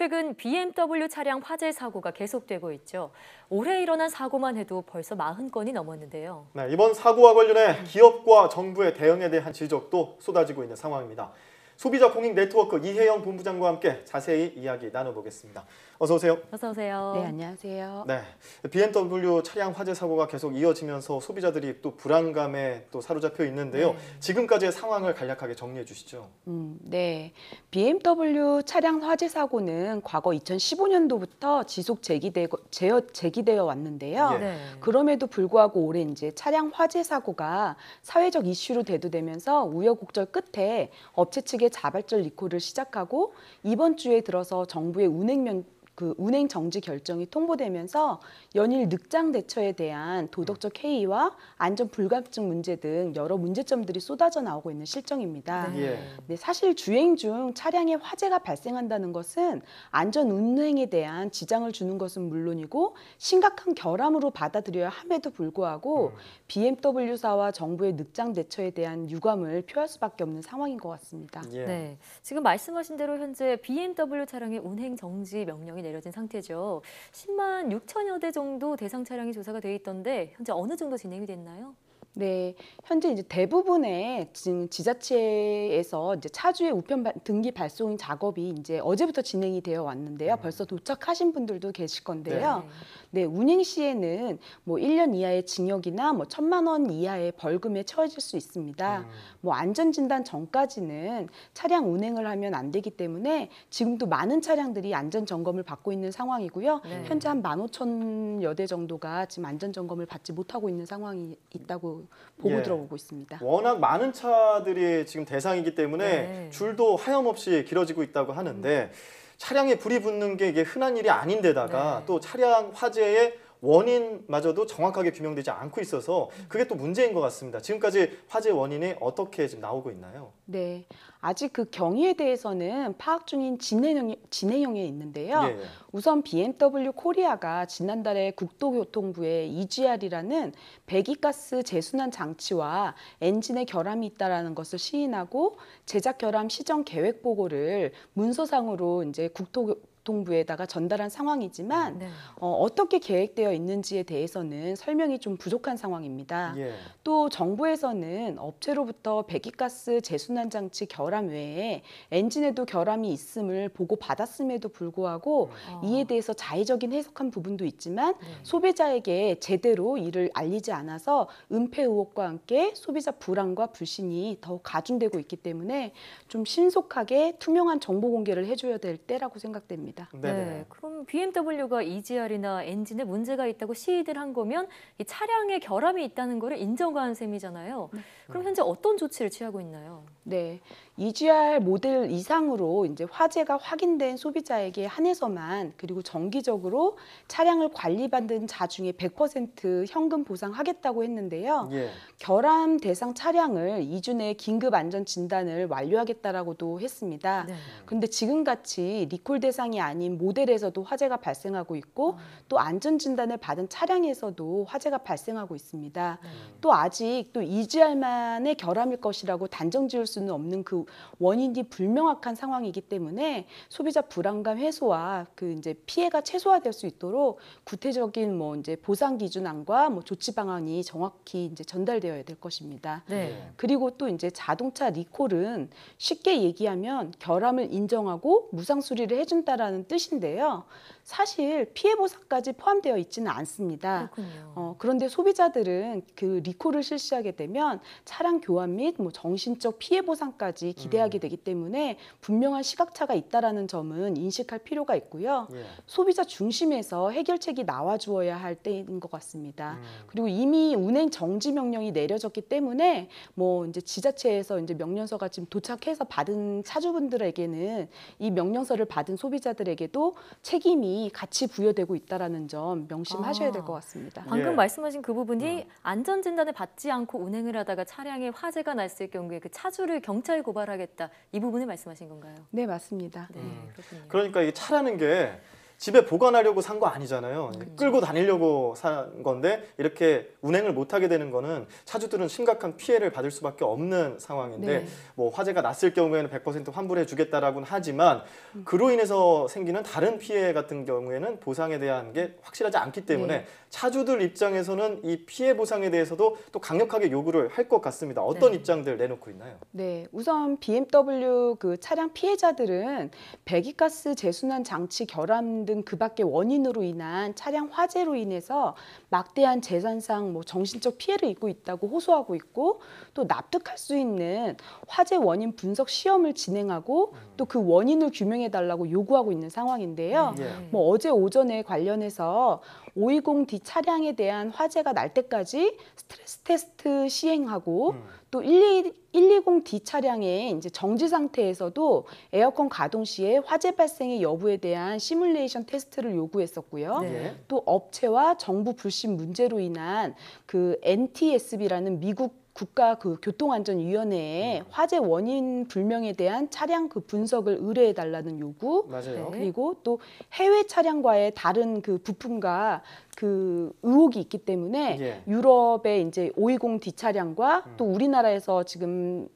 최근 BMW 차량 화재 사고가 계속되고 있죠. 올해 일어난 사고만 해도 벌써 40건이 넘었는데요. 네, 이번 사고와 관련해 기업과 정부의 대응에 대한 지적도 쏟아지고 있는 상황입니다. 소비자 공익 네트워크 이혜영 본부장과 함께 자세히 이야기 나눠보겠습니다. 어서 오세요. 어서 오세요. 네, 안녕하세요. 네, BMW 차량 화재 사고가 계속 이어지면서 소비자들이 또 불안감에 또 사로잡혀 있는데요. 네. 지금까지의 상황을 간략하게 정리해 주시죠. 음, 네, BMW 차량 화재 사고는 과거 2015년도부터 지속 제기되고 제어, 제기되어 왔는데요. 예. 네. 그럼에도 불구하고 올해 이제 차량 화재 사고가 사회적 이슈로 대두되면서 우여곡절 끝에 업체 측의 자발적 리콜을 시작하고 이번 주에 들어서 정부의 운행면 그 운행 정지 결정이 통보되면서 연일 늑장 대처에 대한 도덕적 해이와 안전 불감증 문제 등 여러 문제점들이 쏟아져 나오고 있는 실정입니다. 네. 예. 사실 주행 중 차량에 화재가 발생한다는 것은 안전 운행에 대한 지장을 주는 것은 물론이고 심각한 결함으로 받아들여야 함에도 불구하고 음. BMW사와 정부의 늑장 대처에 대한 유감을 표할 수밖에 없는 상황인 것 같습니다. 예. 네. 지금 말씀하신 대로 현재 BMW 차량의 운행 정지 명령이 내려진 상태죠. 10만 6천여 대 정도 대상 차량이 조사가 돼 있던데 현재 어느 정도 진행이 됐나요? 네, 현재 이제 대부분의 지- 자체에서 이제 차주의 우편 등기 발송 작업이 이제 어제부터 진행이 되어 왔는데요. 음. 벌써 도착하신 분들도 계실 건데요. 네, 네 운행 시에는 뭐 1년 이하의 징역이나 뭐 천만 원 이하의 벌금에 처해질 수 있습니다. 음. 뭐 안전진단 전까지는 차량 운행을 하면 안 되기 때문에 지금도 많은 차량들이 안전점검을 받고 있는 상황이고요. 네. 현재 한 15,000여 대 정도가 지금 안전점검을 받지 못하고 있는 상황이 있다고 보고 예. 들어보고 있습니다. 워낙 많은 차들이 지금 대상이기 때문에 네. 줄도 하염없이 길어지고 있다고 하는데 음. 차량에 불이 붙는 게 이게 흔한 일이 아닌데다가 네. 또 차량 화재에 원인마저도 정확하게 규명되지 않고 있어서 그게 또 문제인 것 같습니다. 지금까지 화재 원인이 어떻게 지금 나오고 있나요? 네, 아직 그 경위에 대해서는 파악 중인 진해령, 진해령에 있는데요. 예. 우선 BMW 코리아가 지난달에 국토교통부에 EGR이라는 배기가스 재순환 장치와 엔진의 결함이 있다는 것을 시인하고 제작 결함 시정 계획 보고를 문서상으로 이제 국토 교통부에다가 전달한 상황이지만 네. 어, 어떻게 계획되어 있는지에 대해서는 설명이 좀 부족한 상황입니다. 예. 또 정부에서는 업체로부터 배기가스 재순환 장치 결함 외에 엔진에도 결함이 있음을 보고 받았음에도 불구하고 아. 이에 대해서 자의적인 해석한 부분도 있지만 네. 소비자에게 제대로 이를 알리지 않아서 은폐 의혹과 함께 소비자 불안과 불신이 더 가중되고 있기 때문에 좀 신속하게 투명한 정보 공개를 해줘야 될 때라고 생각됩니다. 있습니다. 네네. 네. 네, 그럼 BMW가 EGR이나 엔진에 문제가 있다고 시의를 한 거면 이 차량에 결함이 있다는 거를 인정한 셈이잖아요. 네. 그럼 현재 어떤 조치를 취하고 있나요? 네. EGR 모델 이상으로 이제 화재가 확인된 소비자에게 한해서만 그리고 정기적으로 차량을 관리받는 자 중에 100% 현금 보상하겠다고 했는데요. 예. 결함 대상 차량을 2주 내 긴급 안전 진단을 완료하겠다라고도 했습니다. 네. 근데 지금같이 리콜 대상이 아닌 모델에서도 화재가 발생하고 있고 음. 또 안전 진단을 받은 차량에서도 화재가 발생하고 있습니다. 음. 또 아직 또 EGR만의 결함일 것이라고 단정 지을 수 수는 없는 그 원인이 불명확한 상황이기 때문에 소비자 불안감 해소와 그 이제 피해가 최소화될 수 있도록 구체적인 뭐 이제 보상 기준안과 뭐 조치 방안이 정확히 이제 전달되어야 될 것입니다. 네. 그리고 또 이제 자동차 리콜은 쉽게 얘기하면 결함을 인정하고 무상 수리를 해준다라는 뜻인데요. 사실 피해 보상까지 포함되어 있지는 않습니다. 그렇군요. 어, 그런데 소비자들은 그 리콜을 실시하게 되면 차량 교환 및 뭐 정신적 피해 피해 보상까지 기대하게 음. 되기 때문에 분명한 시각차가 있다라는 점은 인식할 필요가 있고요. 예. 소비자 중심에서 해결책이 나와주어야 할 때인 것 같습니다. 음. 그리고 이미 운행 정지 명령이 내려졌기 때문에 뭐 이제 지자체에서 이제 명령서가 지금 도착해서 받은 차주분들에게는 이 명령서를 받은 소비자들에게도 책임이 같이 부여되고 있다는점 명심하셔야 아. 될것 같습니다. 방금 예. 말씀하신 그 부분이 음. 안전 진단을 받지 않고 운행을 하다가 차량에 화재가 났을 경우에 그 차주를 차를 경찰 고발하겠다 이 부분을 말씀하신 건가요? 네, 맞습니다. 네, 음. 그렇군요. 그러니까 이 차라는 게 집에 보관하려고 산 거 아니잖아요. 그쵸. 음. 끌고 다니려고 산 건데 이렇게 운행을 못 하게 되는 거는 차주들은 심각한 피해를 받을 수밖에 없는 상황인데 네. 뭐 화재가 났을 경우에는 100% 환불해 주겠다라고는 하지만 음. 그로 인해서 생기는 다른 피해 같은 경우에는 보상에 대한 게 확실하지 않기 때문에 네. 차주들 입장에서는 이 피해 보상에 대해서도 또 강력하게 요구를 할 것 같습니다. 어떤 네. 입장들 내놓고 있나요? 네, 우선 BMW 그 차량 피해자들은 배기가스 재순환 장치 결함 등그 밖의 원인으로 인한 차량 화재로 인해서 막대한 재산상 뭐 정신적 피해를 입고 있다고 호소하고 있고 또 납득할 수 있는 화재 원인 분석 시험을 진행하고 음. 또그 원인을 규명해 달라고 요구하고 있는 상황인데요. 음, 예. 뭐 어제 오전에 관련해서 520D 차량에 대한 화재가 날 때까지 스트레스 테스트 시행하고 음. 또 120D 차량의 이제 정지 상태에서도 에어컨 가동 시에 화재 발생의 여부에 대한 시뮬레이션 테스트를 요구했었고요. 네. 네. 또 업체와 정부 불신 문제로 인한 그 NTSB라는 미국 국가 그 교통안전위원회에 음. 화재 원인 불명에 대한 차량 그 분석을 의뢰해 달라는 요구 맞아요. 네. 그리고 또 해외 차량과의 다른 그 부품과 그 의혹이 있기 때문에 예. 유럽의 이제 520D 차량과 음. 또 우리나라에서 지금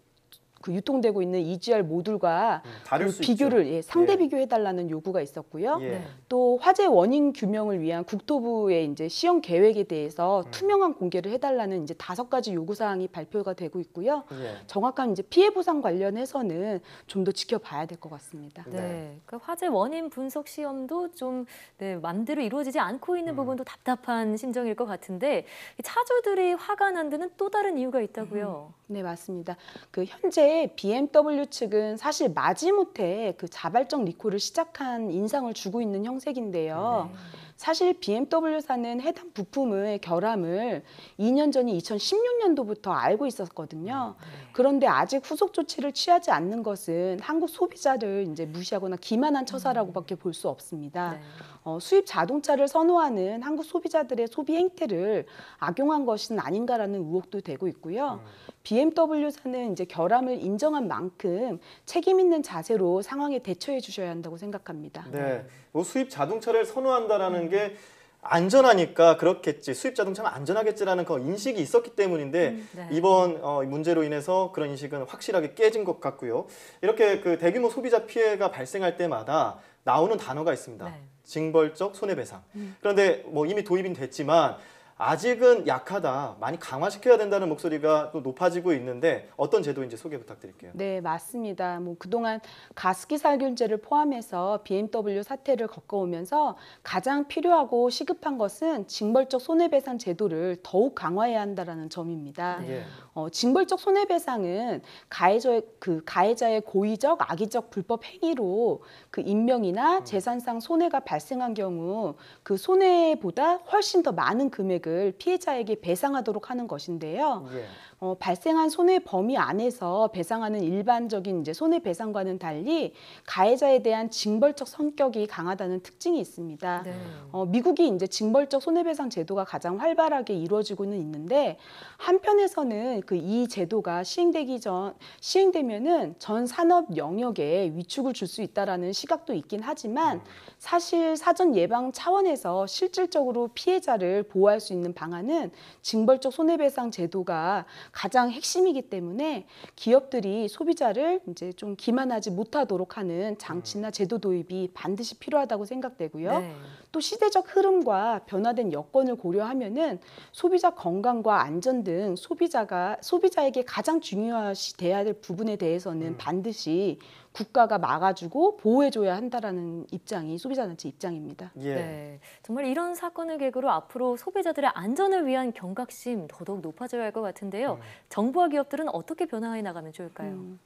그 유통되고 있는 EGR 모듈과 음, 그 비교를 예, 상대 예. 비교해달라는 요구가 있었고요. 예. 네. 또 화재 원인 규명을 위한 국토부의 이제 시험 계획에 대해서 음. 투명한 공개를 해달라는 이제 다섯 가지 요구 사항이 발표가 되고 있고요. 예. 정확한 이제 피해 보상 관련해서는 좀 더 지켜봐야 될 것 같습니다. 네, 네. 그 화재 원인 분석 시험도 좀 네, 마음대로 이루어지지 않고 있는 음. 부분도 답답한 심정일 것 같은데 차주들이 화가 난 데는 또 다른 이유가 있다고요. 음. 네, 맞습니다. 그 현재 BMW 측은 사실 마지못해 그 자발적 리콜을 시작한 인상을 주고 있는 형색인데요. 네. 사실 BMW사는 해당 부품의 결함을 2년 전인 2016년도부터 알고 있었거든요. 음, 네. 그런데 아직 후속 조치를 취하지 않는 것은 한국 소비자를 이제 무시하거나 기만한 처사라고밖에 볼 수 없습니다. 네. 어, 수입 자동차를 선호하는 한국 소비자들의 소비 행태를 악용한 것은 아닌가라는 의혹도 되고 있고요. 음. BMW사는 이제 결함을 인정한 만큼 책임 있는 자세로 상황에 대처해 주셔야 한다고 생각합니다. 네, 뭐 수입 자동차를 선호한다라는 게 안전하니까 그렇겠지 수입 자동차는 안전하겠지라는 그 인식이 있었기 때문인데 음, 네. 이번 어, 문제로 인해서 그런 인식은 확실하게 깨진 것 같고요 이렇게 그 대규모 소비자 피해가 발생할 때마다 나오는 단어가 있습니다. 네. 징벌적 손해배상. 음. 그런데 뭐 이미 도입이 됐지만 아직은 약하다, 많이 강화시켜야 된다는 목소리가 또 높아지고 있는데 어떤 제도인지 소개 부탁드릴게요. 네, 맞습니다. 뭐 그동안 가습기 살균제를 포함해서 BMW 사태를 겪어오면서 가장 필요하고 시급한 것은 징벌적 손해배상 제도를 더욱 강화해야 한다는 점입니다. 네. 예. 어, 징벌적 손해배상은 가해자의, 그 가해자의 고의적, 악의적 불법 행위로 그 인명이나 음. 재산상 손해가 발생한 경우 그 손해보다 훨씬 더 많은 금액을 금액을 피해자에게 배상하도록 하는 것인데요. 예. 어, 발생한 손해 범위 안에서 배상하는 일반적인 이제 손해 배상과는 달리 가해자에 대한 징벌적 성격이 강하다는 특징이 있습니다. 네. 어, 미국이 이제 징벌적 손해배상 제도가 가장 활발하게 이루어지고는 있는데 한편에서는 그 이 제도가 시행되기 전 시행되면은 전 산업 영역에 위축을 줄 수 있다라는 시각도 있긴 하지만 음. 사실 사전 예방 차원에서 실질적으로 피해자를 보호할 수 있는 방안은 징벌적 손해배상 제도가 가장 핵심이기 때문에 기업들이 소비자를 이제 좀 기만하지 못하도록 하는 장치나 음. 제도 도입이 반드시 필요하다고 생각되고요. 네. 또 시대적 흐름과 변화된 여건을 고려하면은 소비자 건강과 안전 등 소비자가 소비자에게 가장 중요시 돼야 될 부분에 대해서는 음. 반드시 국가가 막아주고 보호해줘야 한다라는 입장이 소비자단체 입장입니다. 예. 네, 정말 이런 사건을 계기로 앞으로 소비자들의 안전을 위한 경각심 더더욱 높아져야 할 것 같은데요. 음. 정부와 기업들은 어떻게 변화해 나가면 좋을까요? 음.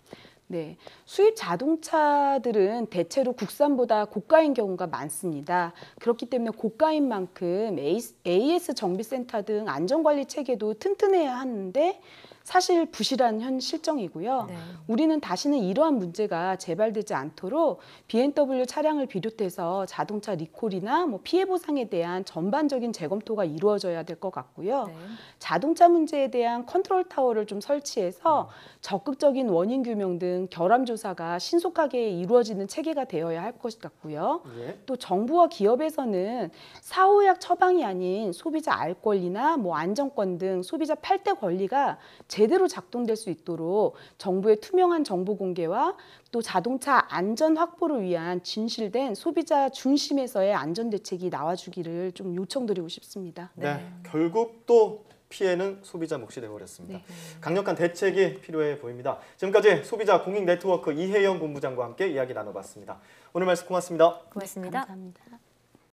네, 수입 자동차들은 대체로 국산보다 고가인 경우가 많습니다. 그렇기 때문에 고가인 만큼 AS 정비센터 등 안전관리 체계도 튼튼해야 하는데 사실 부실한 현 실정이고요. 네. 우리는 다시는 이러한 문제가 재발되지 않도록 BMW 차량을 비롯해서 자동차 리콜이나 뭐 피해 보상에 대한 전반적인 재검토가 이루어져야 될 것 같고요. 네. 자동차 문제에 대한 컨트롤 타워를 좀 설치해서 음. 적극적인 원인 규명 등 결함 조사가 신속하게 이루어지는 체계가 되어야 할 것 같고요. 네. 또 정부와 기업에서는 사후약 처방이 아닌 소비자 알 권리나 뭐안정권등 소비자 팔 때 권리가 제 제대로 작동될 수 있도록 정부의 투명한 정보 공개와 또 자동차 안전 확보를 위한 진실된 소비자 중심에서의 안전 대책이 나와주기를 좀 요청드리고 싶습니다. 네, 네. 결국 또 피해는 소비자 몫이 되어버렸습니다. 네. 강력한 대책이 필요해 보입니다. 지금까지 소비자 공익 네트워크 이혜영 본부장과 함께 이야기 나눠봤습니다. 오늘 말씀 고맙습니다. 고맙습니다. 네, 감사합니다.